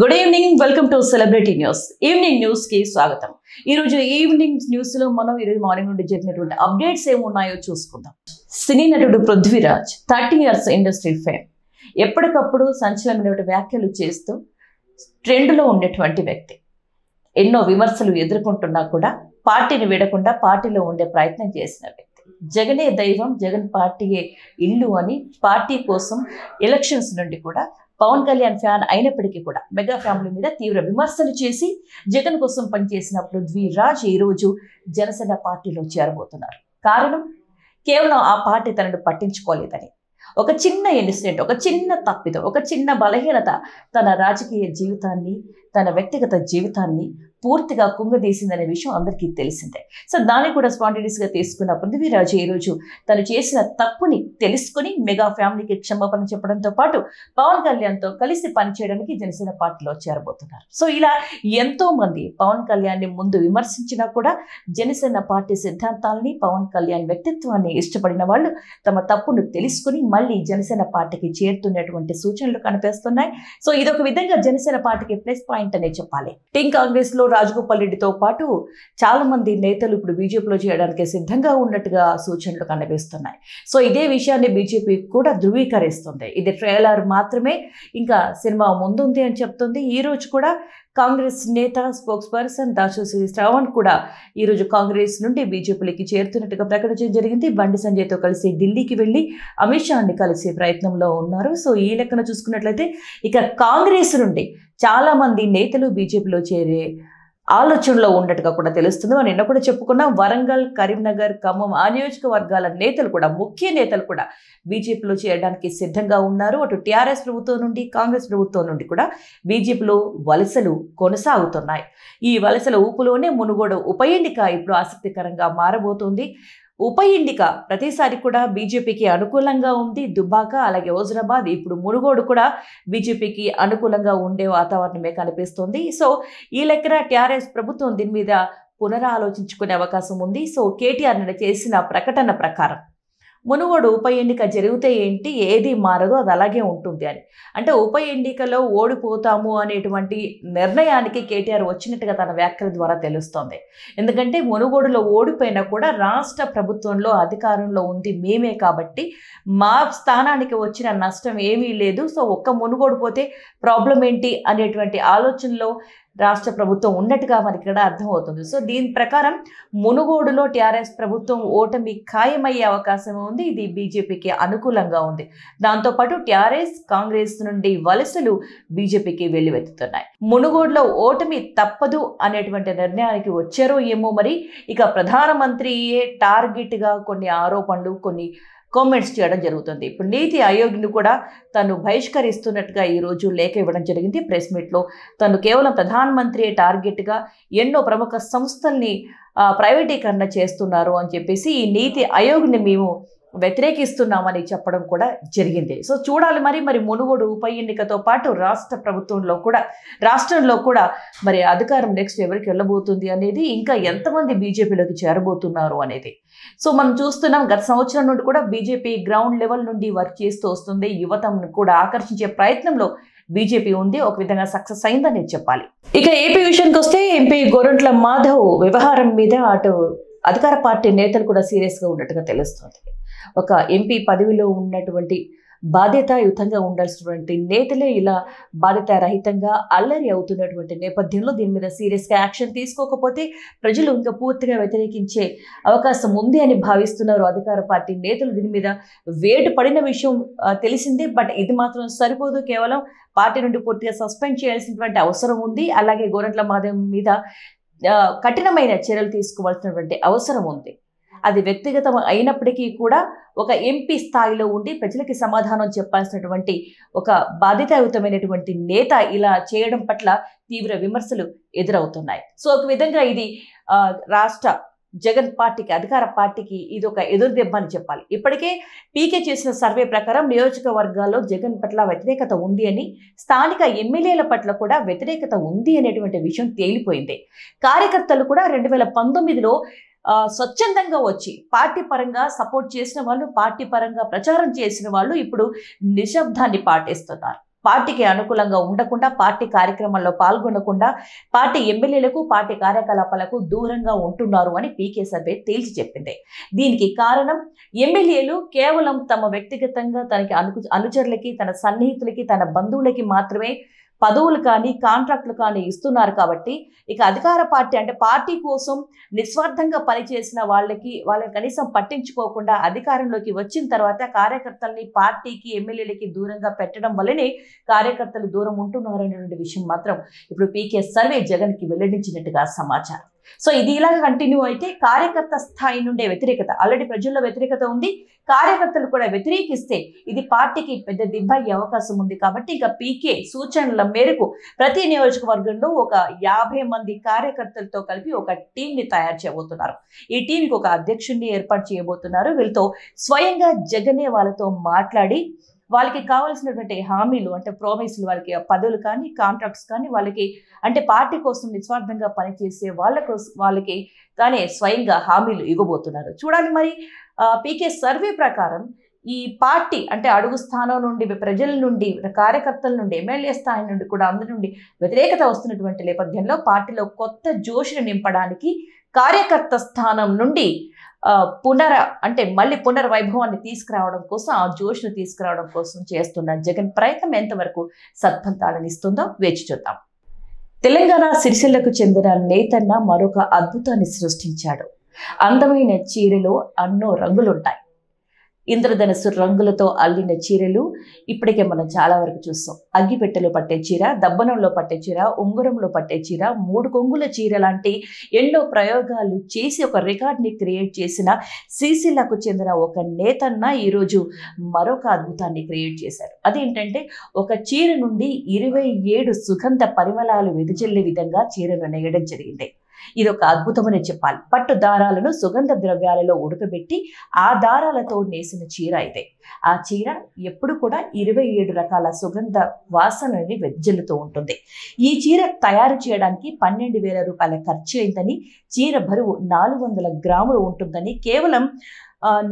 good evening welcome to celebrity news evening news కి స్వాగతం ఈ రోజు ఈవినింగ్ న్యూస్ లో మనం ఈరోజు మార్నింగ్ నుండి జరిగినటువంటి అప్డేట్స్ ఏమున్నాయో చూసుకుందాం సినీ నటుడు Prithviraj thirty years industry fame ఎప్పటికప్పుడు సంచలన వ్యాఖ్యలు చేస్తూ ట్రెండ్లో ఉండేటువంటి వ్యక్తి ఎన్నో విమర్శలు ఎదుర్కొంటున్నా కూడా పార్టీని వీడకుండా పార్టీలో ఉండే ప్రయత్నం చేసిన వ్యక్తి జగనే దైవం జగన్ పార్టీయే ఇల్లు అని పార్టీ కోసం ఎలక్షన్స్ నుండి కూడా పవన్ కళ్యాణ్ ఫ్యాన్ అయినప్పటికీ కూడా మెగా ఫ్యామిలీ మీద తీవ్ర విమర్శలు చేసి జగన్ కోసం పనిచేసిన ఈ ఈరోజు జనసేన పార్టీలో చేరబోతున్నారు కారణం కేవలం ఆ పార్టీ తనను పట్టించుకోలేదని ఒక చిన్న ఇన్సిడెంట్ ఒక చిన్న తప్పిదం ఒక చిన్న బలహీనత తన రాజకీయ జీవితాన్ని తన వ్యక్తిగత జీవితాన్ని పూర్తిగా కుంగదీసిందనే విషయం అందరికీ తెలిసిందే సో దాన్ని కూడా స్పాంటేనియస్గా తీసుకున్న పృథ్వీరాజు ఈరోజు తను చేసిన తప్పుని తెలుసుకుని మెగా ఫ్యామిలీకి క్షమాపణ చెప్పడంతో పాటు పవన్ కళ్యాణ్తో కలిసి పనిచేయడానికి జనసేన పార్టీలో చేరబోతున్నారు సో ఇలా ఎంతో మంది పవన్ కళ్యాణ్ని ముందు విమర్శించినా కూడా జనసేన పార్టీ సిద్ధాంతాలని పవన్ కళ్యాణ్ వ్యక్తిత్వాన్ని ఇష్టపడిన వాళ్ళు తమ తప్పును తెలుసుకుని మళ్ళీ జనసేన పార్టీకి చేరుతున్నటువంటి సూచనలు కనిపిస్తున్నాయి సో ఇదొక విధంగా జనసేన పార్టీకి ప్లస్ పాయింట్ అనే చెప్పాలి టీం కాంగ్రెస్ రాజగోపాల్ రెడ్డితో పాటు చాలా మంది నేతలు ఇప్పుడు బీజేపీలో చేయడానికి సిద్ధంగా ఉన్నట్టుగా సూచనలు కనిపిస్తున్నాయి సో ఇదే విషయాన్ని బీజేపీ కూడా ధృవీకరిస్తుంది ఇది ట్రైలర్ మాత్రమే ఇంకా సినిమా ముందుంది అని చెప్తుంది ఈరోజు కూడా కాంగ్రెస్ నేత స్పోక్స్ పర్సన్ దాసోసి శ్రావణ్ కూడా ఈరోజు కాంగ్రెస్ నుండి బీజేపీలోకి చేరుతున్నట్టుగా ప్రకటించడం జరిగింది బండి సంజయ్తో కలిసి ఢిల్లీకి వెళ్ళి అమిత్ షాని కలిసే ప్రయత్నంలో ఉన్నారు సో ఈ లెక్కన చూసుకున్నట్లయితే ఇక కాంగ్రెస్ నుండి చాలామంది నేతలు బీజేపీలో చేరే ఆలోచనలో ఉండటంగా కూడా తెలుస్తుంది మనం నిన్న కూడా చెప్పుకున్నాం వరంగల్ కరీంనగర్ ఖమ్మం ఆ నియోజకవర్గాల నేతలు కూడా ముఖ్య నేతలు కూడా బీజేపీలో చేయడానికి సిద్ధంగా ఉన్నారు అటు టీఆర్ఎస్ ప్రభుత్వం నుండి కాంగ్రెస్ ప్రభుత్వం నుండి కూడా బీజేపీలో వలసలు కొనసాగుతున్నాయి ఈ వలసల ఊపులోనే మునుగోడు ఉప ఎన్నిక ఇప్పుడు ఆసక్తికరంగా మారబోతోంది ఉప ఎన్నిక ప్రతిసారి కూడా బీజేపీకి అనుకూలంగా ఉంది దుబ్బాక అలాగే హుజరాబాద్ ఇప్పుడు మునుగోడు కూడా బీజేపీకి అనుకూలంగా ఉండే వాతావరణమే కనిపిస్తుంది సో ఈ లెక్కన టీఆర్ఎస్ ప్రభుత్వం దీని మీద పునరాలోచించుకునే అవకాశం ఉంది సో కేటీఆర్ నిన్న చేసిన ప్రకటన ప్రకారం మునుగోడు ఉప ఎన్నిక జరిగితే ఏంటి ఏది మారదు అది అలాగే ఉంటుంది అని అంటే ఉప ఎన్నికలో ఓడిపోతాము అనేటువంటి నిర్ణయానికి కేటీఆర్ వచ్చినట్టుగా తన వ్యాఖ్యల ద్వారా తెలుస్తోంది ఎందుకంటే మునుగోడులో ఓడిపోయినా కూడా రాష్ట్ర ప్రభుత్వంలో అధికారంలో ఉంది మేమే కాబట్టి మా స్థానానికి వచ్చిన నష్టం ఏమీ లేదు సో ఒక్క మునుగోడు పోతే ప్రాబ్లం ఏంటి అనేటువంటి ఆలోచనలో రాష్ట్ర ప్రభుత్వం ఉన్నట్టుగా మనకి ఇక్కడ అర్థమవుతుంది సో దీని ప్రకారం మునుగోడులో టీఆర్ఎస్ ప్రభుత్వం ఓటమి ఖాయమయ్యే అవకాశం ఉంది ఇది బీజేపీకి అనుకూలంగా ఉంది దాంతోపాటు టీఆర్ఎస్ కాంగ్రెస్ నుండి వలసలు బీజేపీకి వెల్లువెత్తుతున్నాయి మునుగోడులో ఓటమి తప్పదు అనేటువంటి నిర్ణయానికి వచ్చారో ఏమో మరి ఇక ప్రధానమంత్రియే టార్గెట్గా కొన్ని ఆరోపణలు కొన్ని కామెంట్స్ చేయడం జరుగుతుంది ఇప్పుడు నీతి ఆయోగ్ను కూడా తను బహిష్కరిస్తున్నట్టుగా ఈరోజు లేఖ ఇవ్వడం జరిగింది ప్రెస్ మీట్లో తను కేవలం ప్రధానమంత్రి టార్గెట్గా ఎన్నో ప్రముఖ సంస్థల్ని ప్రైవేటీకరణ చేస్తున్నారు అని చెప్పేసి ఈ నీతి ఆయోగ్ని మేము వ్యతిరేకిస్తున్నామని చెప్పడం కూడా జరిగింది సో చూడాలి మరి మరి మునుగోడు ఉప ఎన్నికతో పాటు రాష్ట్ర ప్రభుత్వంలో కూడా రాష్ట్రంలో కూడా మరి అధికారం నెక్స్ట్ ఎవరికి వెళ్ళబోతుంది అనేది ఇంకా ఎంతమంది బీజేపీలోకి చేరబోతున్నారు అనేది సో మనం చూస్తున్నాం గత సంవత్సరం నుండి కూడా బీజేపీ గ్రౌండ్ లెవెల్ నుండి వర్క్ చేస్తూ వస్తుంది యువతను కూడా ఆకర్షించే ప్రయత్నంలో బీజేపీ ఉంది ఒక విధంగా సక్సెస్ అయిందని చెప్పాలి ఇక ఏపీ విషయానికి వస్తే ఎంపీ గోరంట్ల మాధవ్ వ్యవహారం మీద అటు అధికార పార్టీ నేతలు కూడా సీరియస్గా ఉన్నట్టుగా తెలుస్తుంది ఒక ఎంపీ పదవిలో ఉన్నటువంటి బాధ్యతాయుతంగా ఉండాల్సినటువంటి నేతలే ఇలా బాధ్యతారహితంగా అల్లరి అవుతున్నటువంటి నేపథ్యంలో దీని మీద సీరియస్గా యాక్షన్ తీసుకోకపోతే ప్రజలు ఇంకా పూర్తిగా వ్యతిరేకించే అవకాశం ఉంది అని భావిస్తున్నారు అధికార పార్టీ నేతలు దీని మీద వేటు పడిన విషయం తెలిసిందే బట్ ఇది మాత్రం సరిపోదు కేవలం పార్టీ నుండి పూర్తిగా సస్పెండ్ చేయాల్సినటువంటి అవసరం ఉంది అలాగే గోరంట్ల మాధవ్ మీద కఠినమైన చర్యలు తీసుకోవాల్సినటువంటి అవసరం ఉంది అది వ్యక్తిగతం అయినప్పటికీ కూడా ఒక ఎంపీ స్థాయిలో ఉండి ప్రజలకి సమాధానం చెప్పాల్సినటువంటి ఒక బాధ్యతాయుతమైనటువంటి నేత ఇలా చేయడం పట్ల తీవ్ర విమర్శలు ఎదురవుతున్నాయి సో ఒక విధంగా ఇది రాష్ట్ర జగన్ పార్టీకి అధికార పార్టీకి ఇది ఒక ఎదురు దెబ్బ అని చెప్పాలి ఇప్పటికే పీకే చేసిన సర్వే ప్రకారం నియోజకవర్గాల్లో జగన్ పట్ల వ్యతిరేకత ఉంది అని స్థానిక ఎమ్మెల్యేల పట్ల కూడా వ్యతిరేకత ఉంది అనేటువంటి విషయం తేలిపోయింది కార్యకర్తలు కూడా రెండు వేల పంతొమ్మిదిలో స్వచ్ఛందంగా వచ్చి పార్టీ పరంగా సపోర్ట్ చేసిన వాళ్ళు పార్టీ పరంగా ప్రచారం చేసిన వాళ్ళు ఇప్పుడు నిశ్శబ్దాన్ని పాటిస్తున్నారు పార్టీకి అనుకూలంగా ఉండకుండా పార్టీ కార్యక్రమాల్లో పాల్గొనకుండా పార్టీ ఎమ్మెల్యేలకు పార్టీ కార్యకలాపాలకు దూరంగా ఉంటున్నారు అని పీకే సర్వే తేల్చి చెప్పింది దీనికి కారణం ఎమ్మెల్యేలు కేవలం తమ వ్యక్తిగతంగా తనకి అను అనుచరులకి తన సన్నిహితులకి తన బంధువులకి మాత్రమే పదవులు కానీ కాంట్రాక్టులు కానీ ఇస్తున్నారు కాబట్టి ఇక అధికార పార్టీ అంటే పార్టీ కోసం నిస్వార్థంగా పనిచేసిన వాళ్ళకి వాళ్ళని కనీసం పట్టించుకోకుండా అధికారంలోకి వచ్చిన తర్వాత కార్యకర్తల్ని పార్టీకి ఎమ్మెల్యేలకి దూరంగా పెట్టడం వల్లనే కార్యకర్తలు దూరం ఉంటున్నారనేటువంటి విషయం మాత్రం ఇప్పుడు పీకే సర్వే జగన్కి వెల్లడించినట్టుగా సమాచారం సో ఇది ఇలాగ కంటిన్యూ అయితే కార్యకర్త స్థాయి నుండే వ్యతిరేకత ఆల్రెడీ ప్రజల్లో వ్యతిరేకత ఉంది కార్యకర్తలు కూడా వ్యతిరేకిస్తే ఇది పార్టీకి పెద్ద దెబ్బ అయ్యే అవకాశం ఉంది కాబట్టి ఇక పీకే సూచనల మేరకు ప్రతి నియోజకవర్గంలో ఒక యాభై మంది కార్యకర్తలతో కలిపి ఒక టీంని తయారు చేయబోతున్నారు ఈ టీంకి ఒక అధ్యక్షుడిని ఏర్పాటు చేయబోతున్నారు వీళ్ళతో స్వయంగా జగనే వాళ్ళతో మాట్లాడి వాళ్ళకి కావాల్సినటువంటి హామీలు అంటే ప్రామిస్లు వాళ్ళకి పదవులు కానీ కాంట్రాక్ట్స్ కానీ వాళ్ళకి అంటే పార్టీ కోసం నిస్వార్థంగా పనిచేసే వాళ్ళ కోసం వాళ్ళకి కానీ స్వయంగా హామీలు ఇవ్వబోతున్నారు చూడాలి మరి పీకే సర్వే ప్రకారం ఈ పార్టీ అంటే అడుగు స్థానం నుండి ప్రజల నుండి కార్యకర్తల నుండి ఎమ్మెల్యే స్థాయి నుండి కూడా అందరి నుండి వ్యతిరేకత వస్తున్నటువంటి నేపథ్యంలో పార్టీలో కొత్త జోషిని నింపడానికి కార్యకర్త స్థానం నుండి పునర అంటే మళ్ళీ పునర్వైభవాన్ని తీసుకురావడం కోసం ఆ జోష్ను తీసుకురావడం కోసం చేస్తున్న జగన్ ప్రయత్నం ఎంతవరకు సత్ఫలితాలను ఇస్తుందో వేచి చూద్దాం తెలంగాణ సిరిసిల్లకు చెందిన నేతన్న మరొక అద్భుతాన్ని సృష్టించాడు అందమైన చీరలో అన్నో రంగులుంటాయి ఇంద్రధనస్సు రంగులతో అల్లిన చీరలు ఇప్పటికే మనం చాలా వరకు చూస్తాం అగ్గిపెట్టెలో పట్టే చీర దబ్బనంలో పట్టే చీర ఉంగరంలో పట్టే చీర మూడు కొంగుల చీర లాంటి ఎన్నో ప్రయోగాలు చేసి ఒక రికార్డ్ని క్రియేట్ చేసిన సిసిలకు చెందిన ఒక నేతన్న ఈరోజు మరొక అద్భుతాన్ని క్రియేట్ చేశారు అదేంటంటే ఒక చీర నుండి ఇరవై ఏడు సుగంధ పరిమళాలు విధిచెల్లే విధంగా చీరను నేయడం జరిగింది ఇది ఒక అద్భుతమనే చెప్పాలి పట్టు దారాలను సుగంధ ద్రవ్యాలలో ఉడకబెట్టి ఆ దారాలతో నేసిన చీర ఇదే ఆ చీర ఎప్పుడు కూడా ఇరవై ఏడు రకాల సుగంధ వాసనని వెజ్జలుతూ ఉంటుంది ఈ చీర తయారు చేయడానికి పన్నెండు వేల రూపాయల ఖర్చు అయిందని చీర బరువు నాలుగు వందల గ్రాములు ఉంటుందని కేవలం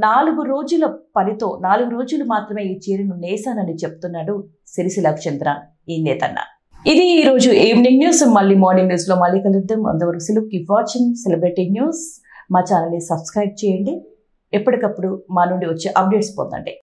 నాలుగు రోజుల పనితో నాలుగు రోజులు మాత్రమే ఈ చీరను నేసానని చెప్తున్నాడు సిరిసిలక్ష చంద్ర ఈ నేతన్న ఇది ఈ రోజు ఈవినింగ్ న్యూస్ మళ్ళీ మార్నింగ్ న్యూస్ లో మళ్ళీ కలుద్దాం అందరూ సెలవు కీప్ వాచింగ్ సెలబ్రిటీ న్యూస్ మా ఛానల్ని సబ్స్క్రైబ్ చేయండి ఎప్పటికప్పుడు మా నుండి వచ్చే అప్డేట్స్ పొందండి